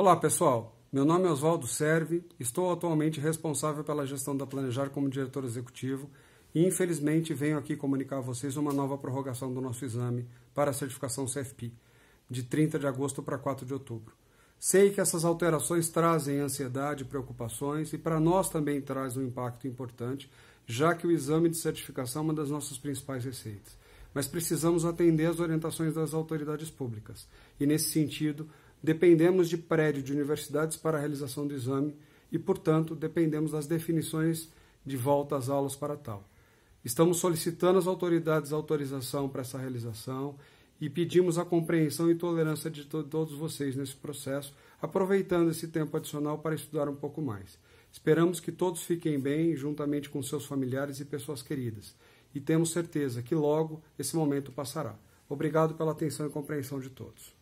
Olá, pessoal. Meu nome é Oswaldo Servi, estou atualmente responsável pela gestão da Planejar como diretor executivo e, infelizmente, venho aqui comunicar a vocês uma nova prorrogação do nosso exame para a certificação CFP, de 30 de agosto para 4 de outubro. Sei que essas alterações trazem ansiedade, preocupações e para nós também traz um impacto importante, já que o exame de certificação é uma das nossas principais receitas mas precisamos atender às orientações das autoridades públicas. E nesse sentido, dependemos de prédio de universidades para a realização do exame e, portanto, dependemos das definições de volta às aulas para tal. Estamos solicitando às autoridades autorização para essa realização e pedimos a compreensão e tolerância de to todos vocês nesse processo, aproveitando esse tempo adicional para estudar um pouco mais. Esperamos que todos fiquem bem, juntamente com seus familiares e pessoas queridas, e temos certeza que logo esse momento passará. Obrigado pela atenção e compreensão de todos.